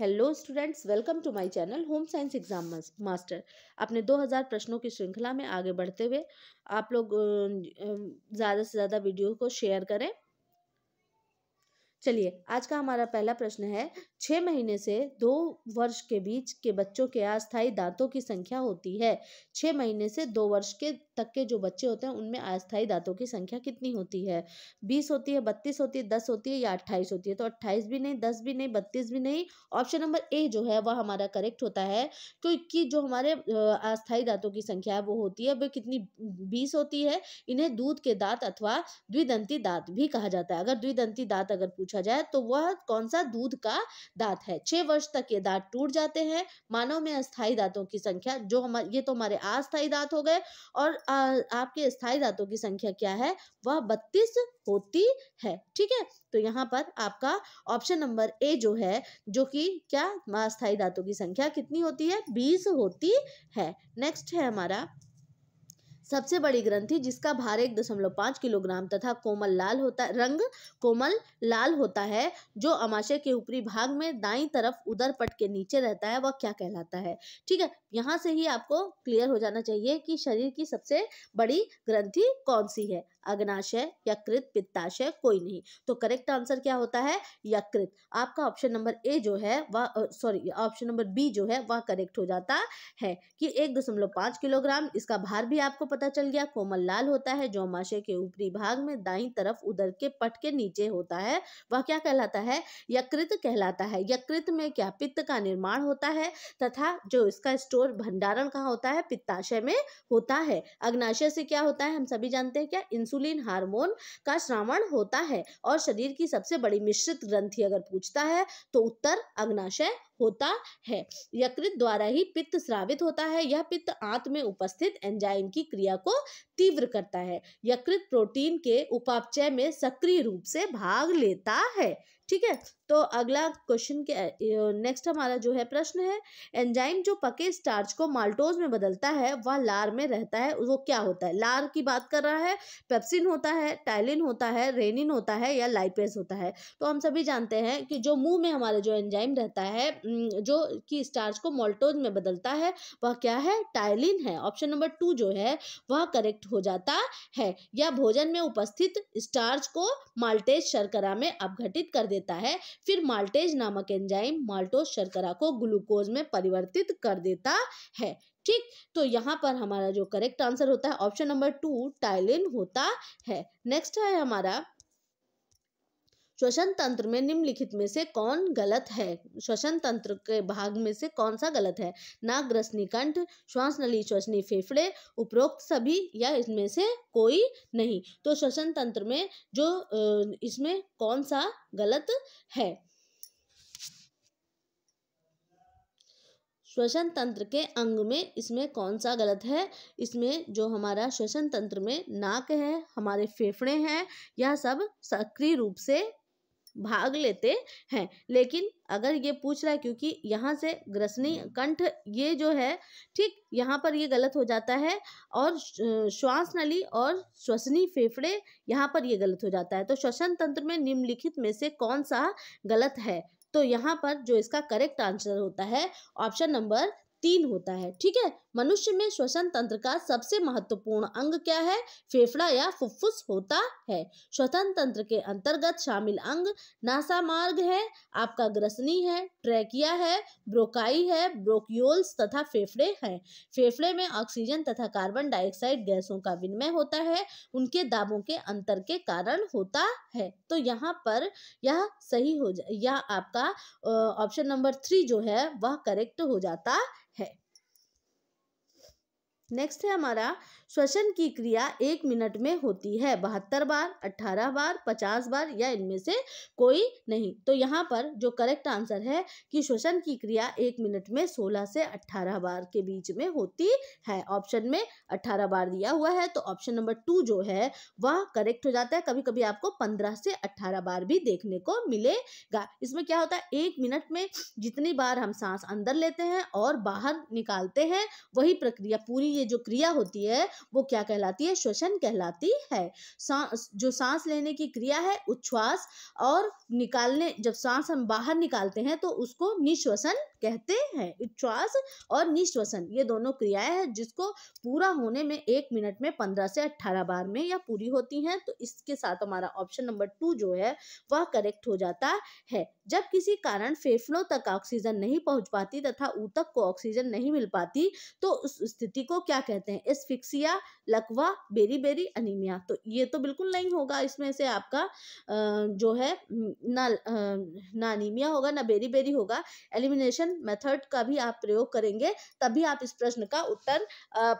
hello students welcome to my channel home science exam master अपने 2000 प्रश्नों की श्रृंखला में आगे बढ़ते हुए आप लोग ज़्यादा से ज़्यादा वीडियो को शेयर करें चलिए आज का हमारा पहला प्रश्न है छः महीने से दो वर्ष के बीच के बच्चों के अस्थायी दांतों की संख्या होती है छः महीने से दो वर्ष के तक के जो बच्चे होते हैं उनमें अस्थायी दांतों की संख्या कितनी होती है बीस होती है बत्तीस होती है दस होती है या अट्ठाईस होती है तो अट्ठाईस भी नहीं दस भी नहीं बत्तीस भी नहीं ऑप्शन नंबर ए जो है वह हमारा करेक्ट होता है क्योंकि जो हमारे अस्थायी दांतों की संख्या है वो होती है वह कितनी बीस होती है इन्हें दूध के दांत अथवा द्विदंती दांत भी कहा जाता है अगर द्विदंती दांत अगर पूछा जाए तो वह कौन सा दूध का दांत है छह वर्ष तक ये दांत टूट जाते हैं मानव में अस्थायी दांतों की संख्या जो हमारे ये तो हमारे अस्थायी दांत हो गए और आ, आपके स्थायी दांतों की संख्या क्या है वह बत्तीस होती है ठीक है तो यहाँ पर आपका ऑप्शन नंबर ए जो है जो कि क्या अस्थायी दांतों की संख्या कितनी होती है बीस होती है नेक्स्ट है हमारा सबसे बड़ी ग्रंथि जिसका भार एक दशमलव पाँच किलोग्राम तथा कोमल लाल होता रंग कोमल लाल होता है जो अमाशय के ऊपरी भाग में दाई तरफ उदर पट के नीचे रहता है वह क्या कहलाता है ठीक है यहाँ से ही आपको क्लियर हो जाना चाहिए कि शरीर की सबसे बड़ी ग्रंथि कौन सी है अग्नाशय यकृत पित्ताशय कोई नहीं तो करेक्ट आंसर क्या होता है यकृत आपका ऑप्शन नंबर ए जो है वह सॉरी ऑप्शन नंबर बी जो है वह करेक्ट हो जाता है कि एक दशमलव पाँच किलोग्राम इसका भार भी आपको पता चल गया कोमल लाल होता है जो माशय के ऊपरी भाग में दाई तरफ उधर के पट के नीचे होता है वह क्या कहलाता है यकृत कहलाता है यकृत में क्या पित्त का निर्माण होता है तथा जो इसका स्टोर भंडारण कहाँ होता है पित्ताशय में होता है अग्नाशय से क्या होता है हम सभी जानते हैं क्या इंसुलिन इंसुलिन हार्मोन का श्रावण होता है और शरीर की सबसे बड़ी मिश्रित ग्रंथि अगर पूछता है तो उत्तर अग्नाशय होता है यकृत द्वारा ही पित्त स्रावित होता है यह पित्त आंत में उपस्थित एंजाइम की क्रिया को तीव्र करता है यकृत प्रोटीन के उपापचय में सक्रिय रूप से भाग लेता है ठीक है तो अगला क्वेश्चन के नेक्स्ट हमारा जो है प्रश्न है एंजाइम जो पके स्टार्च को माल्टोज में बदलता है वह लार में रहता है वो क्या होता है लार की बात कर रहा है पेप्सिन होता है टाइलिन होता है रेनिन होता है या लाइपेस होता है तो हम सभी जानते हैं कि जो मुंह में हमारा जो एंजाइम रहता है जो कि स्टार्च को मोल्टोज में बदलता है वह क्या है टाइलिन है ऑप्शन नंबर टू जो है वह करेक्ट हो जाता है या भोजन में उपस्थित स्टार्च को माल्टेज शर्करा में अपघटित कर देता है फिर माल्टेज नामक एंजाइम माल्टोज शर्करा को ग्लूकोज में परिवर्तित कर देता है ठीक तो यहाँ पर हमारा जो करेक्ट आंसर होता है ऑप्शन नंबर टू टाइलिन होता है नेक्स्ट है हमारा श्वसन तंत्र में निम्नलिखित में से कौन गलत है श्वसन तंत्र के भाग में से कौन सा गलत है नाक ग्रसनी कंठ श्वास नली श्वसनी फेफड़े उपरोक्त सभी या इसमें से कोई नहीं तो श्वसन तंत्र में जो इसमें कौन सा गलत है श्वसन तंत्र के अंग में इसमें कौन सा गलत है इसमें जो हमारा श्वसन तंत्र में नाक है हमारे फेफड़े हैं यह सब सक्रिय रूप से भाग लेते हैं लेकिन अगर ये पूछ रहा है क्योंकि यहाँ से ग्रसनी कंठ ये जो है ठीक यहाँ पर ये गलत हो जाता है और श्वास नली और श्वसनी फेफड़े यहाँ पर ये गलत हो जाता है तो श्वसन तंत्र में निम्नलिखित में से कौन सा गलत है तो यहाँ पर जो इसका करेक्ट आंसर होता है ऑप्शन नंबर तीन होता है ठीक है मनुष्य में श्वसन तंत्र का सबसे महत्वपूर्ण अंग क्या है फेफड़ा या फुफ्फुस होता है श्वसन तंत्र के अंतर्गत शामिल अंग नासा मार्ग है आपका ग्रसनी है ट्रैकिया है ब्रोकाई है ब्रोकियोल्स तथा फेफड़े हैं फेफड़े में ऑक्सीजन तथा कार्बन डाइऑक्साइड गैसों का विनिमय होता है उनके दाबों के अंतर के कारण होता है तो यहाँ पर यह सही हो जा आपका ऑप्शन नंबर थ्री जो है वह करेक्ट हो जाता नेक्स्ट है हमारा श्वसन की क्रिया एक मिनट में होती है बहत्तर बार अट्ठारह बार पचास बार या इनमें से कोई नहीं तो यहाँ पर जो करेक्ट आंसर है कि श्वसन की क्रिया एक मिनट में सोलह से अट्ठारह बार के बीच में होती है ऑप्शन में अट्ठारह बार दिया हुआ है तो ऑप्शन नंबर टू जो है वह करेक्ट हो जाता है कभी कभी आपको पंद्रह से अट्ठारह बार भी देखने को मिलेगा इसमें क्या होता है एक मिनट में जितनी बार हम सांस अंदर लेते हैं और बाहर निकालते हैं वही प्रक्रिया पूरी ये जो क्रिया होती है वो क्या कहलाती है श्वसन कहलाती है सांस जो सांस लेने की क्रिया है उच्छ्वास और निकालने जब सांस हम बाहर निकालते हैं तो उसको निश्वसन कहते हैं उच्छ्वास और निश्वसन ये दोनों क्रियाएं हैं जिसको पूरा होने में एक मिनट में पंद्रह से अट्ठारह बार में या पूरी होती हैं तो इसके साथ हमारा ऑप्शन नंबर टू जो है वह करेक्ट हो जाता है जब किसी कारण फेफड़ों तक ऑक्सीजन नहीं पहुंच पाती तथा ऊतक को ऑक्सीजन नहीं मिल पाती तो उस स्थिति को क्या क्या कहते हैं एसफिक्सिया लकवा बेरी बेरी अनिमिया तो ये तो बिल्कुल नहीं होगा इसमें से आपका जो है ना ना अनिमिया होगा ना बेरी बेरी होगा एलिमिनेशन मेथड का भी आप प्रयोग करेंगे तभी आप इस प्रश्न का उत्तर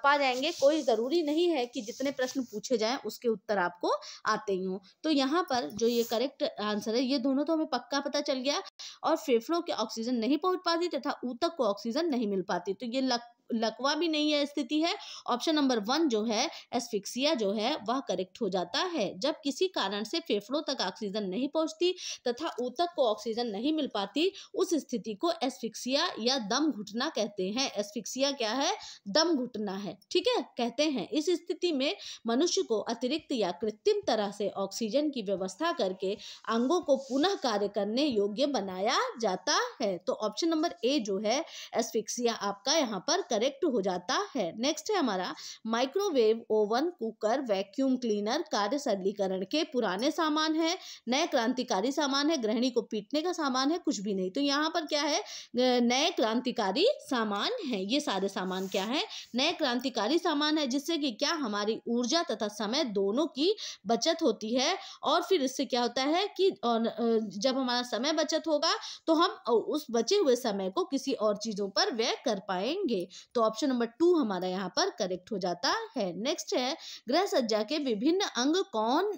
पा जाएंगे कोई ज़रूरी नहीं है कि जितने प्रश्न पूछे जाएं उसके उत्तर आपको आते ही हों तो यहाँ पर जो ये करेक्ट आंसर है ये दोनों तो हमें पक्का पता चल गया और फेफड़ों के ऑक्सीजन नहीं पहुंच पाती तथा ऊतक को ऑक्सीजन नहीं मिल पाती तो ये लक लकवा भी नहीं है स्थिति है ऑप्शन नंबर वन जो है एस्फिक्सिया जो है वह करेक्ट हो जाता है जब किसी कारण से फेफड़ों तक ऑक्सीजन नहीं पहुंचती तथा ऊतक को ऑक्सीजन नहीं मिल पाती उस स्थिति को एस्फिक्सिया या दम घुटना कहते हैं एस्फिक्सिया क्या है दम घुटना है ठीक है कहते हैं इस स्थिति में मनुष्य को अतिरिक्त या कृत्रिम तरह से ऑक्सीजन की व्यवस्था करके अंगों को पुनः कार्य करने योग्य बनाया जाता है तो ऑप्शन नंबर ए जो है एस्फिक्सिया आपका यहाँ पर करेक्ट करेक्ट हो जाता है नेक्स्ट है हमारा microwave oven cooker vacuum cleaner कार्य सरलीकरण के पुराने सामान है नए क्रांतिकारी सामान है गृहिणी को पीटने का सामान है कुछ भी नहीं तो यहाँ पर क्या है नए क्रांतिकारी सामान है ये सारे सामान क्या है नए क्रांतिकारी सामान है जिससे कि क्या हमारी ऊर्जा तथा समय दोनों की बचत होती है और फिर इससे क्या होता है कि जब हमारा समय बचत होगा तो हम उस बचे हुए समय को किसी और चीज़ों पर व्यय कर पाएंगे तो ऑप्शन नंबर टू हमारा यहाँ पर करेक्ट हो जाता है नेक्स्ट है ग्रह सज्जा के विभिन्न अंग कौन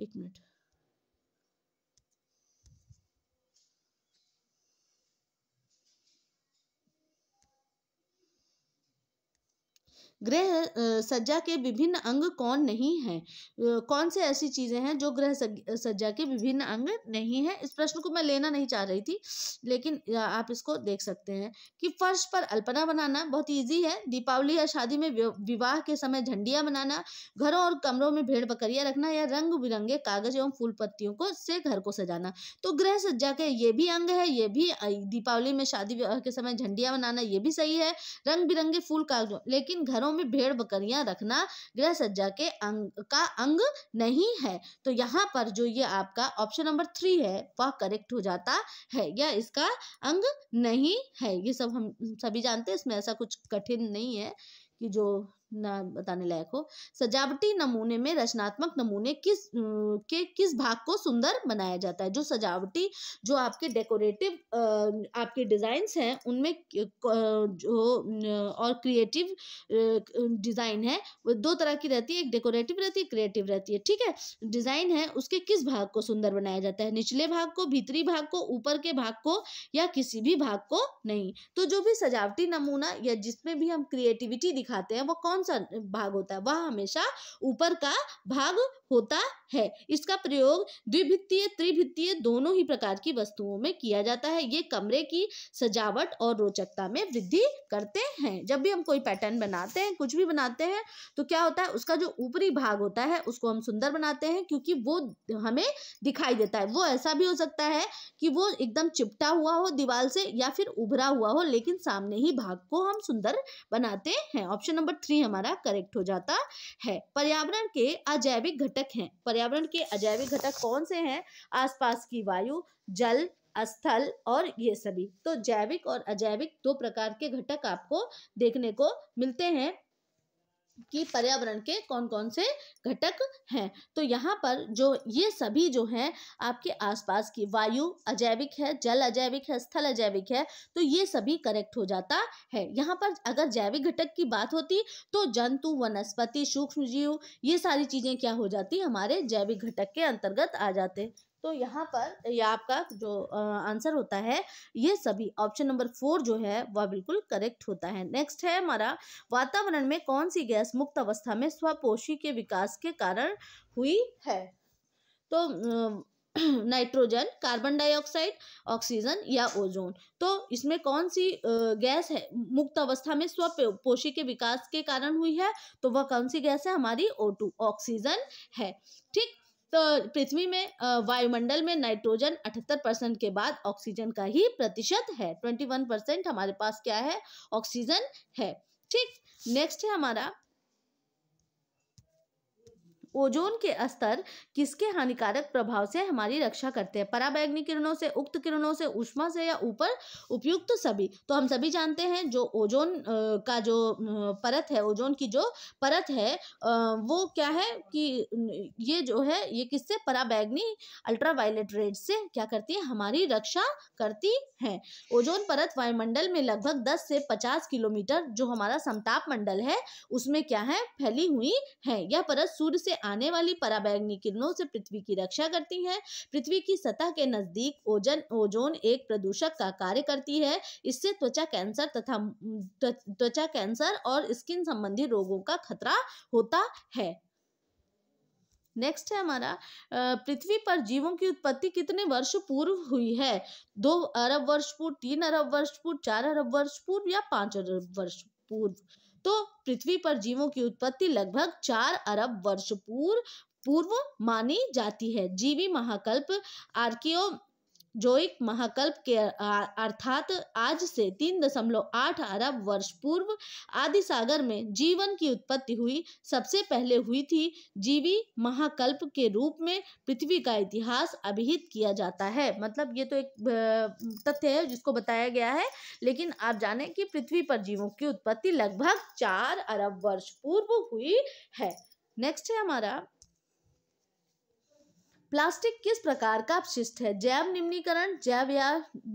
एक मिनट गृह सज्जा के विभिन्न अंग कौन नहीं है कौन से ऐसी चीज़ें हैं जो गृह सज्जा के विभिन्न अंग नहीं है इस प्रश्न को मैं लेना नहीं चाह रही थी लेकिन आप इसको देख सकते हैं कि फर्श पर अल्पना बनाना बहुत ईजी है दीपावली या शादी में विवाह के समय झंडिया बनाना घरों और कमरों में भेड़ बकरिया रखना या रंग बिरंगे कागज एवं फूल पत्तियों को से घर को सजाना तो गृह सज्जा के ये भी अंग है ये भी दीपावली में शादी विवाह के समय झंडिया बनाना ये भी सही है रंग बिरंगे फूल कागजों लेकिन घरों घरों में भेड़ बकरियां रखना गृह सज्जा के अंग का अंग नहीं है तो यहाँ पर जो ये आपका ऑप्शन नंबर थ्री है वह करेक्ट हो जाता है या इसका अंग नहीं है ये सब हम सभी जानते हैं इसमें ऐसा कुछ कठिन नहीं है कि जो बताने लायक हो सजावटी नमूने में रचनात्मक नमूने किस के किस भाग को सुंदर बनाया जाता है जो सजावटी जो आपके डेकोरेटिव आपके डिजाइन हैं उनमें जो और क्रिएटिव डिजाइन है वो दो तरह की रहती है एक डेकोरेटिव रहती है क्रिएटिव रहती है ठीक है डिजाइन है उसके किस भाग को सुंदर बनाया जाता है निचले भाग को भीतरी भाग को ऊपर के भाग को या किसी भी भाग को नहीं तो जो भी सजावटी नमूना या जिसमें भी हम क्रिएटिविटी दिखाते हैं वो कौन कौन सा भाग होता है वह हमेशा ऊपर का भाग होता है इसका प्रयोग द्विभित्तीय त्रिभित्तीय दोनों ही प्रकार की वस्तुओं में किया जाता है ये कमरे की सजावट और रोचकता में वृद्धि करते हैं जब भी हम कोई पैटर्न बनाते हैं कुछ भी बनाते हैं तो क्या होता है उसका जो ऊपरी भाग होता है उसको हम सुंदर बनाते हैं क्योंकि वो हमें दिखाई देता है वो ऐसा भी हो सकता है कि वो एकदम चिपटा हुआ हो दीवार से या फिर उभरा हुआ हो लेकिन सामने ही भाग को हम सुंदर बनाते हैं ऑप्शन नंबर थ्री हमारा करेक्ट हो जाता है पर्यावरण के अजैविक घटक हैं पर्यावरण के अजैविक घटक कौन से हैं आसपास की वायु जल स्थल और ये सभी तो जैविक और अजैविक दो प्रकार के घटक आपको देखने को मिलते हैं कि पर्यावरण के कौन कौन से घटक हैं तो यहाँ पर जो ये सभी जो हैं आपके आसपास की वायु अजैविक है जल अजैविक है स्थल अजैविक है तो ये सभी करेक्ट हो जाता है यहाँ पर अगर जैविक घटक की बात होती तो जंतु वनस्पति सूक्ष्म जीव ये सारी चीज़ें क्या हो जाती हमारे जैविक घटक के अंतर्गत आ जाते तो यहाँ पर यह आपका जो आंसर होता है ये सभी ऑप्शन नंबर फोर जो है वह बिल्कुल करेक्ट होता है नेक्स्ट है हमारा वातावरण में कौन सी गैस मुक्त अवस्था में स्वपोषी के विकास के कारण हुई है तो नाइट्रोजन कार्बन डाइऑक्साइड ऑक्सीजन या ओजोन तो इसमें कौन सी गैस है मुक्त अवस्था में स्वपोषी के विकास के कारण हुई है तो वह कौन सी गैस है हमारी ओ टू ऑक्सीजन है ठीक तो पृथ्वी में वायुमंडल में नाइट्रोजन 78 परसेंट के बाद ऑक्सीजन का ही प्रतिशत है 21 परसेंट हमारे पास क्या है ऑक्सीजन है ठीक नेक्स्ट है हमारा ओजोन के स्तर किसके हानिकारक प्रभाव से हमारी रक्षा करते हैं पराबैग्नी किरणों से उक्त किरणों से उष्मा से या ऊपर उपयुक्त तो सभी तो हम सभी जानते हैं जो ओजोन का जो परत है ओजोन की जो परत है वो क्या है कि ये जो है ये किससे पराबैग्नी अल्ट्रावायलेट रेड से क्या करती है हमारी रक्षा करती है ओजोन परत वायुमंडल में लगभग दस से पचास किलोमीटर जो हमारा समताप मंडल है उसमें क्या है फैली हुई है यह परत सूर्य से आने वाली पराबैंगनी किरणों से पृथ्वी की रक्षा करती हैं पृथ्वी की सतह के नजदीक ओजन ओजोन एक प्रदूषक का कार्य करती है इससे त्वचा कैंसर तथा त्वचा कैंसर और स्किन संबंधी रोगों का खतरा होता है नेक्स्ट है हमारा पृथ्वी पर जीवों की उत्पत्ति कितने वर्ष पूर्व हुई है दो अरब वर्ष पूर्व तीन अरब वर्ष पूर्व चार अरब वर्ष पूर्व या पांच अरब वर्ष पूर्व तो पृथ्वी पर जीवों की उत्पत्ति लगभग चार अरब वर्ष पूर्व पूर्व मानी जाती है जीवी महाकल्प आर्कियो एक महाकल्प के अर्थात आज से तीन दशमलव आठ अरब वर्ष पूर्व आदि सागर में जीवन की उत्पत्ति हुई सबसे पहले हुई थी जीवी महाकल्प के रूप में पृथ्वी का इतिहास अभिहित किया जाता है मतलब ये तो एक तथ्य है जिसको बताया गया है लेकिन आप जाने कि पृथ्वी पर जीवों की उत्पत्ति लगभग चार अरब वर्ष पूर्व हुई है नेक्स्ट है हमारा प्लास्टिक किस प्रकार का अपशिष्ट है जैव निम्नीकरण जैव या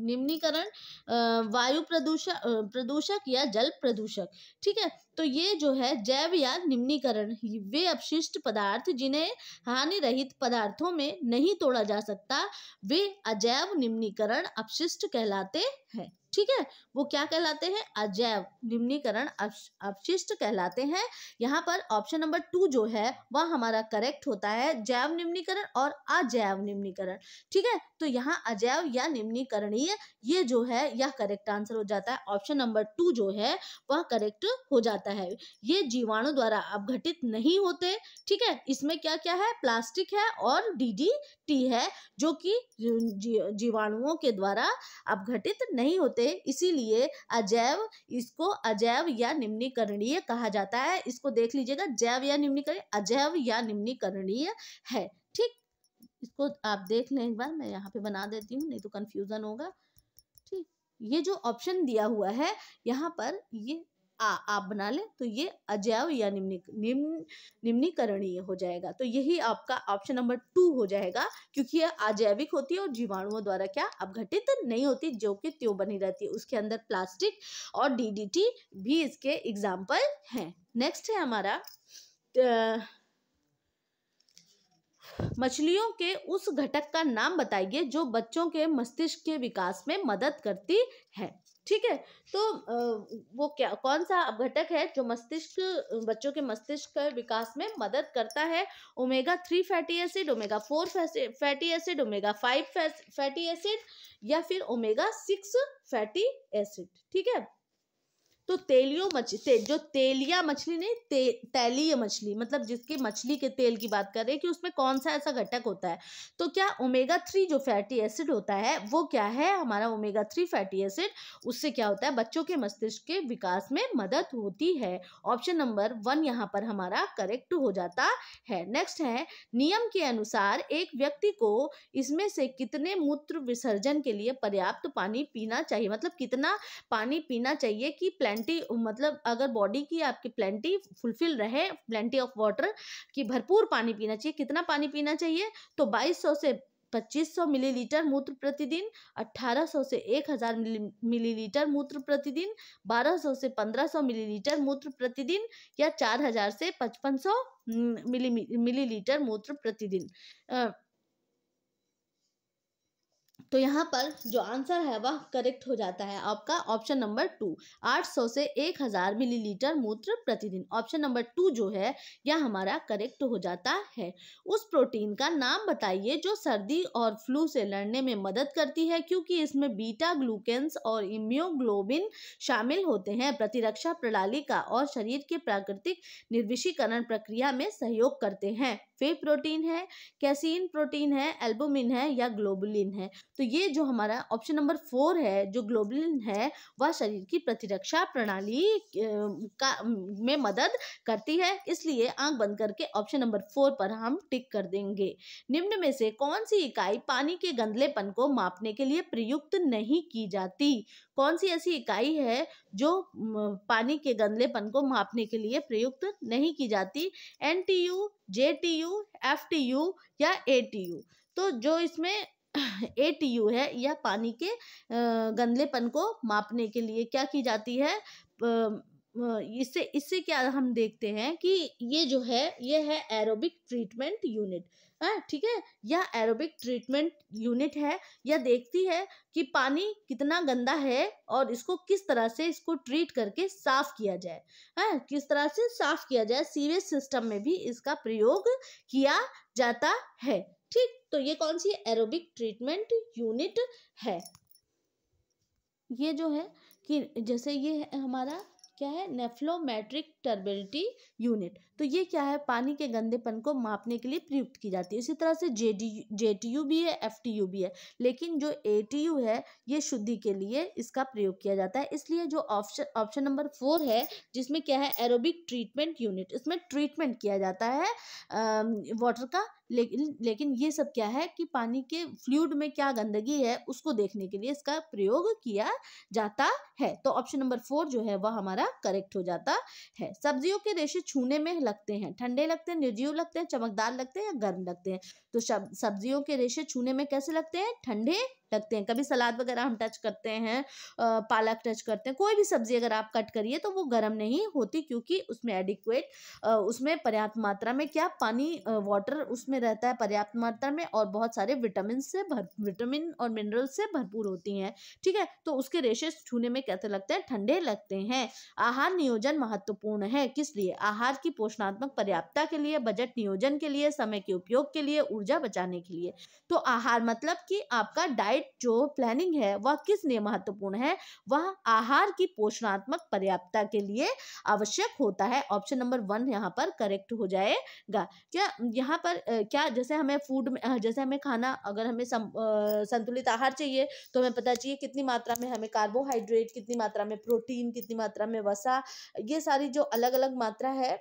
निम्नीकरण वायु प्रदूषण प्रदूषक या जल प्रदूषक ठीक है तो ये जो है जैव या निम्नीकरण वे अपशिष्ट पदार्थ जिन्हें हानि रहित पदार्थों में नहीं तोड़ा जा सकता वे अजैव निम्नीकरण अपशिष्ट कहलाते हैं ठीक है वो क्या कहलाते हैं अजैव निम्नीकरण अपशिष्ट कहलाते हैं यहाँ पर ऑप्शन नंबर टू जो है वह हमारा करेक्ट होता है जैव निम्नीकरण और अजैव निम्नीकरण ठीक है तो यहाँ अजैव या निम्नीकरणीय ये जो है यह करेक्ट आंसर हो जाता है ऑप्शन नंबर टू जो है वह करेक्ट हो जाता है ये जीवाणु द्वारा अपघटित नहीं होते ठीक है इसमें क्या क्या है प्लास्टिक है और डी है जो कि जीवाणुओं के द्वारा अपघटित नहीं होते होते इसीलिए अजैव इसको अजैव या निम्नीकरणीय कहा जाता है इसको देख लीजिएगा जैव या निम्नीकरण अजैव या निम्नीकरणीय है ठीक इसको आप देख लें एक बार मैं यहाँ पे बना देती हूँ नहीं तो कन्फ्यूज़न होगा ठीक ये जो ऑप्शन दिया हुआ है यहाँ पर ये आ आप बना लें तो ये अजैव या निम्नी निम्न निम्नीकरणीय हो जाएगा तो यही आपका ऑप्शन नंबर टू हो जाएगा क्योंकि यह अजैविक होती है और जीवाणुओं द्वारा क्या अपघटित नहीं होती जो कि त्यों बनी रहती है उसके अंदर प्लास्टिक और डीडीटी भी इसके एग्जाम्पल हैं नेक्स्ट है हमारा मछलियों के उस घटक का नाम बताइए जो बच्चों के मस्तिष्क के विकास में मदद करती है ठीक है तो वो क्या कौन सा घटक है जो मस्तिष्क बच्चों के मस्तिष्क के विकास में मदद करता है omega three fatty acid omega four fatty acid omega five fatty acid या फिर ओमेगा सिक्स फैटी एसिड ठीक है तो तेलियो मछली ते, जो तेलिया मछली नहीं ते, तेलीय मछली मतलब जिसके मछली के तेल की बात कर रहे हैं कि उसमें कौन सा ऐसा घटक होता है तो क्या ओमेगा थ्री जो फैटी एसिड होता है वो क्या है हमारा ओमेगा थ्री फैटी एसिड उससे क्या होता है बच्चों के मस्तिष्क के विकास में मदद होती है ऑप्शन नंबर वन यहाँ पर हमारा करेक्ट हो जाता है नेक्स्ट है नियम के अनुसार एक व्यक्ति को इसमें से कितने मूत्र विसर्जन के लिए पर्याप्त पानी पीना चाहिए मतलब कितना पानी पीना चाहिए कि प्लान प्लेंटी मतलब अगर बॉडी की आपकी प्लेंटी फुलफिल रहे प्लेंटी ऑफ वाटर की भरपूर पानी पीना चाहिए कितना पानी पीना चाहिए तो 2200 से 2500 मिलीलीटर मूत्र प्रतिदिन 1800 से 1000 मिलीलीटर मूत्र प्रतिदिन 1200 से 1500 मिलीलीटर मूत्र प्रतिदिन या 4000 से 5500 मिली मिलीलीटर मूत्र प्रतिदिन तो यहाँ पर जो आंसर है वह करेक्ट हो जाता है आपका ऑप्शन नंबर टू 800 से 1000 मिलीलीटर मूत्र प्रतिदिन ऑप्शन नंबर टू जो है यह हमारा करेक्ट हो जाता है उस प्रोटीन का नाम बताइए जो सर्दी और फ्लू से लड़ने में मदद करती है क्योंकि इसमें बीटा ग्लूकेंस और इम्योग्लोबिन शामिल होते हैं प्रतिरक्षा प्रणाली का और शरीर के प्राकृतिक निर्विशीकरण प्रक्रिया में सहयोग करते हैं वे प्रोटीन है कैसीन प्रोटीन है एल्बोमिन है या ग्लोबुलिन है तो ये जो हमारा ऑप्शन नंबर फोर है जो ग्लोबुलिन है वह शरीर की प्रतिरक्षा प्रणाली का में मदद करती है इसलिए आंख बंद करके ऑप्शन नंबर फोर पर हम टिक कर देंगे निम्न में से कौन सी इकाई पानी के गंदलेपन को मापने के लिए प्रयुक्त नहीं की जाती कौन सी ऐसी इकाई है जो पानी के गंदलेपन को मापने के लिए प्रयुक्त नहीं की जाती N T U J T U F T U या ए टी यू तो जो इसमें ए टी यू है यह पानी के गंदलेपन को मापने के लिए क्या की जाती है इससे इससे क्या हम देखते हैं कि ये जो है ये है एरोबिक ट्रीटमेंट यूनिट है हाँ, ठीक है या एरोबिक ट्रीटमेंट यूनिट है या देखती है कि पानी कितना गंदा है और इसको किस तरह से इसको ट्रीट करके साफ किया जाए है हाँ, किस तरह से साफ किया जाए सीवेज सिस्टम में भी इसका प्रयोग किया जाता है ठीक तो ये कौन सी एरोबिक ट्रीटमेंट यूनिट है ये जो है कि जैसे ये है हमारा क्या है नेफ्लोमेट्रिक टर्बिलिटी यूनिट तो ये क्या है पानी के गंदेपन को मापने के लिए प्रयुक्त की जाती है इसी तरह से J D J T U भी है एफ टी यू भी है लेकिन जो ए टी यू है ये शुद्धि के लिए इसका प्रयोग किया जाता है इसलिए जो ऑप्शन ऑप्शन नंबर फोर है जिसमें क्या है एरोबिक ट्रीटमेंट यूनिट इसमें ट्रीटमेंट किया जाता है वाटर का लेकिन लेकिन ये सब क्या है कि पानी के फ्लूड में क्या गंदगी है उसको देखने के लिए इसका प्रयोग किया जाता है तो ऑप्शन नंबर फोर जो है वह हमारा करेक्ट हो जाता है सब्जियों के रेशे छूने में लगते हैं ठंडे लगते हैं निर्जीव लगते हैं चमकदार लगते हैं या गर्म लगते हैं तो सब्जियों के रेशे छूने में कैसे लगते हैं ठंडे लगते हैं कभी सलाद वगैरह हम टच करते हैं पालक टच करते हैं कोई भी सब्जी अगर आप कट करिए तो वो गर्म नहीं होती क्योंकि उसमें एडिक्वेट उसमें पर्याप्त मात्रा में क्या पानी वाटर उसमें रहता है पर्याप्त मात्रा में और बहुत सारे विटामिन से भर विटामिन और मिनरल से भरपूर होती हैं ठीक है तो उसके रेशेस छूने में कैसे लगते हैं ठंडे लगते हैं आहार नियोजन महत्वपूर्ण है किस लिए आहार की पोषणात्मक पर्याप्तता के लिए बजट नियोजन के लिए समय के उपयोग के लिए ऊर्जा बचाने के लिए तो आहार मतलब कि आपका डाइट डाइट जो प्लानिंग है वह किस लिए महत्वपूर्ण है वह आहार की पोषणात्मक पर्याप्तता के लिए आवश्यक होता है ऑप्शन नंबर वन यहाँ पर करेक्ट हो जाएगा क्या यहाँ पर क्या जैसे हमें फूड में जैसे हमें खाना अगर हमें सम, आ, संतुलित आहार चाहिए तो हमें पता चाहिए कितनी मात्रा में हमें कार्बोहाइड्रेट कितनी मात्रा में प्रोटीन कितनी मात्रा में वसा ये सारी जो अलग अलग मात्रा है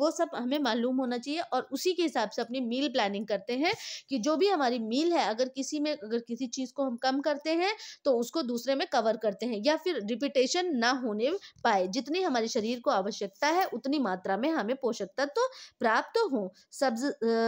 वो सब हमें मालूम होना चाहिए और उसी के हिसाब से अपनी मील प्लानिंग करते हैं कि जो भी हमारी मील है अगर किसी में अगर किसी चीज़ चीज़ को हम कम करते हैं तो उसको दूसरे में कवर करते हैं या फिर रिपीटेशन ना होने पाए जितनी हमारे शरीर को आवश्यकता है उतनी मात्रा में हमें पोषक तत्व तो प्राप्त तो हों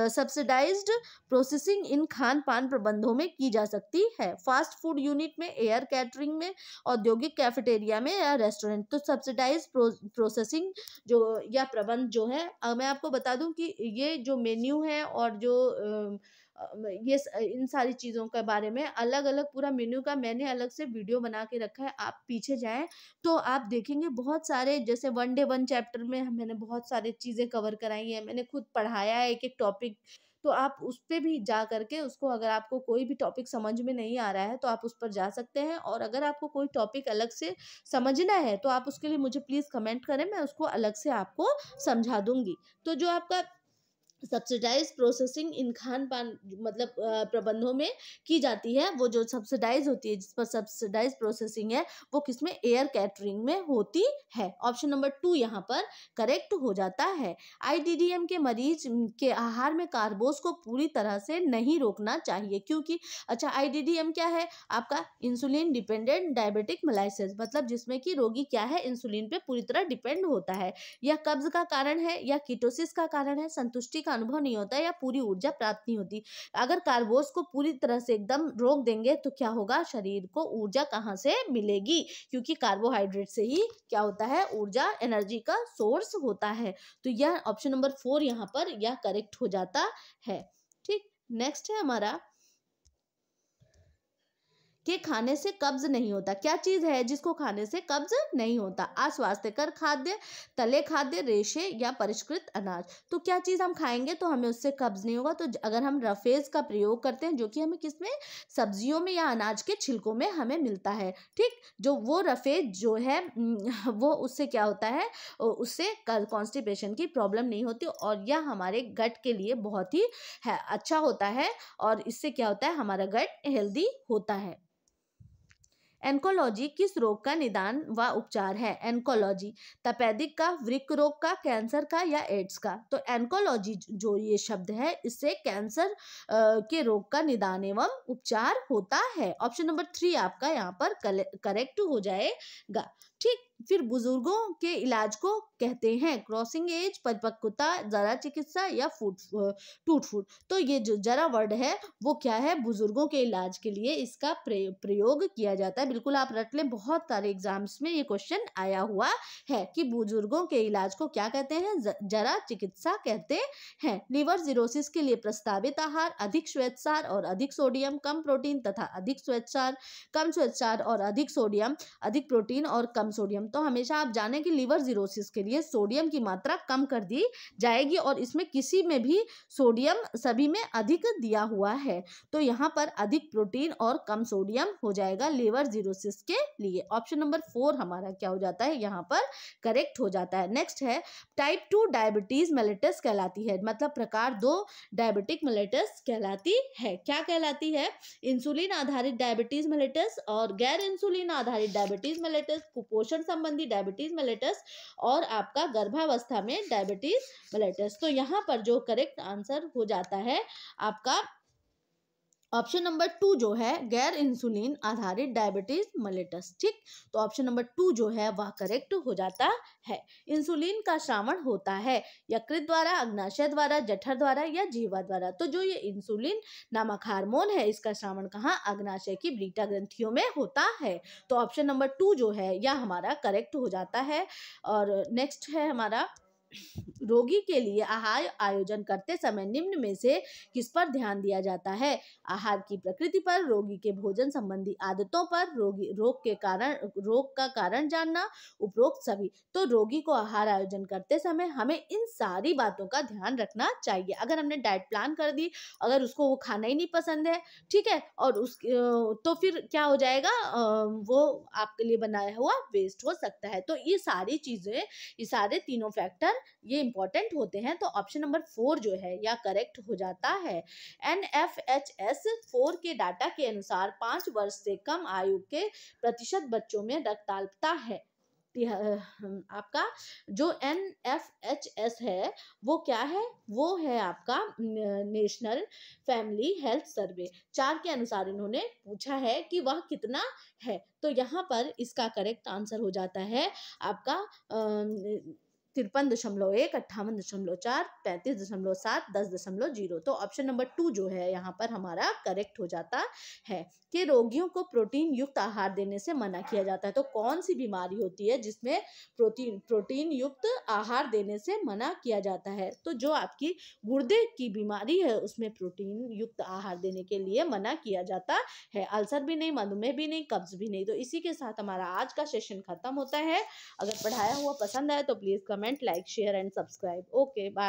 सब्सिडाइज प्रोसेसिंग इन खान पान प्रबंधों में की जा सकती है फास्ट फूड यूनिट में एयर कैटरिंग में औद्योगिक कैफेटेरिया में या रेस्टोरेंट तो सब्सिडाइज प्रोसेसिंग जो या प्रबंध जो है मैं आपको बता दूं कि ये जो मेन्यू है और जो ये इन सारी चीज़ों के बारे में अलग अलग पूरा मेन्यू का मैंने अलग से वीडियो बना के रखा है आप पीछे जाएं तो आप देखेंगे बहुत सारे जैसे वन डे वन चैप्टर में मैंने बहुत सारी चीज़ें कवर कराई हैं मैंने खुद पढ़ाया है एक एक टॉपिक तो आप उस पर भी जा करके उसको अगर आपको कोई भी टॉपिक समझ में नहीं आ रहा है तो आप उस पर जा सकते हैं और अगर आपको कोई टॉपिक अलग से समझना है तो आप उसके लिए मुझे प्लीज़ कमेंट करें मैं उसको अलग से आपको समझा दूँगी तो जो आपका सब्सिडाइज प्रोसेसिंग इन खान पान मतलब प्रबंधों में की जाती है वो जो सब्सिडाइज होती है जिस पर सब्सिडाइज प्रोसेसिंग है वो किस में एयर कैटरिंग में होती है ऑप्शन नंबर टू यहाँ पर करेक्ट हो जाता है आईडीडीएम के मरीज के आहार में कार्बोस को पूरी तरह से नहीं रोकना चाहिए क्योंकि अच्छा आई क्या है आपका इंसुलिन डिपेंडेंट डायबिटिक मलाइसिस मतलब जिसमें कि रोगी क्या है इंसुलिन पर पूरी तरह डिपेंड होता है या कब्ज का कारण है या कीटोसिस का कारण है संतुष्टि का अनुभव नहीं होता या पूरी ऊर्जा प्राप्त नहीं होती अगर कार्बोस को पूरी तरह से एकदम रोक देंगे तो क्या होगा शरीर को ऊर्जा कहाँ से मिलेगी क्योंकि कार्बोहाइड्रेट से ही क्या होता है ऊर्जा एनर्जी का सोर्स होता है तो यह ऑप्शन नंबर फोर यहाँ पर यह करेक्ट हो जाता है ठीक नेक्स्ट है हमारा के खाने से कब्ज नहीं होता क्या चीज़ है जिसको खाने से कब्ज नहीं होता अस्वास्थ्यकर खाद्य तले खाद्य रेशे या परिष्कृत अनाज तो क्या चीज़ हम खाएंगे तो हमें उससे कब्ज नहीं होगा तो अगर हम रफेज का प्रयोग करते हैं जो कि हमें किस में सब्जियों में या अनाज के छिलकों में हमें मिलता है ठीक जो वो रफेज जो है वो उससे क्या होता है उससे कॉन्स्टिपेशन की प्रॉब्लम नहीं होती और यह हमारे गट के लिए बहुत ही है, अच्छा होता है और इससे क्या होता है हमारा गट हेल्दी होता है एनकोलॉजी किस रोग का निदान व उपचार है एनकोलॉजी तपेदिक का वृक्क रोग का कैंसर का या एड्स का तो एनकोलॉजी जो ये शब्द है इससे कैंसर के रोग का निदान एवं उपचार होता है ऑप्शन नंबर थ्री आपका यहाँ पर करेक्ट हो जाएगा ठीक फिर बुजुर्गों के इलाज को कहते हैं क्रॉसिंग एज परिपक्वता जरा चिकित्सा या फूट टूट फूट तो ये जो जरा वर्ड है वो क्या है बुजुर्गों के इलाज के लिए इसका प्रयोग किया जाता है बिल्कुल आप रट लें बहुत सारे एग्जाम्स में ये क्वेश्चन आया हुआ है कि बुजुर्गों के इलाज को क्या कहते हैं जरा चिकित्सा कहते हैं लिवर जीरोसिस के लिए प्रस्तावित आहार अधिक श्वेतसार और अधिक सोडियम कम प्रोटीन तथा अधिक श्वेतसार कम श्वेतसार और अधिक सोडियम अधिक प्रोटीन और कम कम सोडियम तो हमेशा आप जाने कि लीवर जीरोसिस के लिए सोडियम की मात्रा कम कर दी जाएगी और इसमें किसी में भी सोडियम सभी में अधिक दिया हुआ है तो यहाँ पर अधिक प्रोटीन और कम सोडियम हो जाएगा लीवर जीरोसिस के लिए ऑप्शन नंबर फोर हमारा क्या हो जाता है यहाँ पर करेक्ट हो जाता है नेक्स्ट है टाइप टू डायबिटीज मेलेटस कहलाती है मतलब प्रकार दो डायबिटिक मेलेटस कहलाती है क्या कहलाती है इंसुलिन आधारित डायबिटीज मेलेटस और गैर इंसुलिन आधारित डायबिटीज मेलेटस कुपोषण कुपोषण संबंधी डायबिटीज मेलेटस और आपका गर्भावस्था में डायबिटीज मेलेटस तो यहाँ पर जो करेक्ट आंसर हो जाता है आपका ऑप्शन नंबर टू जो है गैर इंसुलिन आधारित डायबिटीज मलेटस ठीक तो ऑप्शन नंबर टू जो है वह करेक्ट हो जाता है इंसुलिन का श्रावण होता है यकृत द्वारा अग्नाशय द्वारा जठर द्वारा या जीवा द्वारा तो जो ये इंसुलिन नामक हार्मोन है इसका श्रावण कहाँ अग्नाशय की ब्रीटा ग्रंथियों में होता है तो ऑप्शन नंबर टू जो है यह हमारा करेक्ट हो जाता है और नेक्स्ट है हमारा रोगी के लिए आहार आयोजन करते समय निम्न में से किस पर ध्यान दिया जाता है आहार की प्रकृति पर रोगी के भोजन संबंधी आदतों पर रोगी रोग के कारण रोग का कारण जानना उपरोक्त सभी तो रोगी को आहार आयोजन करते समय हमें इन सारी बातों का ध्यान रखना चाहिए अगर हमने डाइट प्लान कर दी अगर उसको वो खाना ही नहीं पसंद है ठीक है और उस तो फिर क्या हो जाएगा वो आपके लिए बनाया हुआ वेस्ट हो सकता है तो ये सारी चीज़ें ये सारे तीनों फैक्टर ये इंपॉर्टेंट होते हैं तो ऑप्शन नंबर फोर जो है या करेक्ट हो जाता है N F H S four के डाटा के अनुसार पाँच वर्ष से कम आयु के प्रतिशत बच्चों में रक्ताल्पता है आपका जो एन एफ एच एस है वो क्या है वो है आपका नेशनल फैमिली हेल्थ सर्वे चार के अनुसार इन्होंने पूछा है कि वह कितना है तो यहाँ पर इसका करेक्ट आंसर हो जाता है आपका आ, तिरपन दशमलव एक अट्ठावन दशमलव चार पैंतीस दशमलव सात दस दशमलव जीरो तो ऑप्शन नंबर टू जो है यहाँ पर हमारा करेक्ट हो जाता है कि रोगियों को प्रोटीन युक्त आहार देने से मना किया जाता है तो कौन सी बीमारी होती है जिसमें प्रोटीन प्रोटीन युक्त आहार देने से मना किया जाता है तो जो आपकी गुर्दे की बीमारी है उसमें प्रोटीन युक्त आहार देने के लिए मना किया जाता है अल्सर भी नहीं मधुमेह भी नहीं कब्ज भी नहीं तो इसी के साथ हमारा आज का सेशन खत्म होता है अगर पढ़ाया हुआ पसंद आया तो please comment comment like share and subscribe okay bye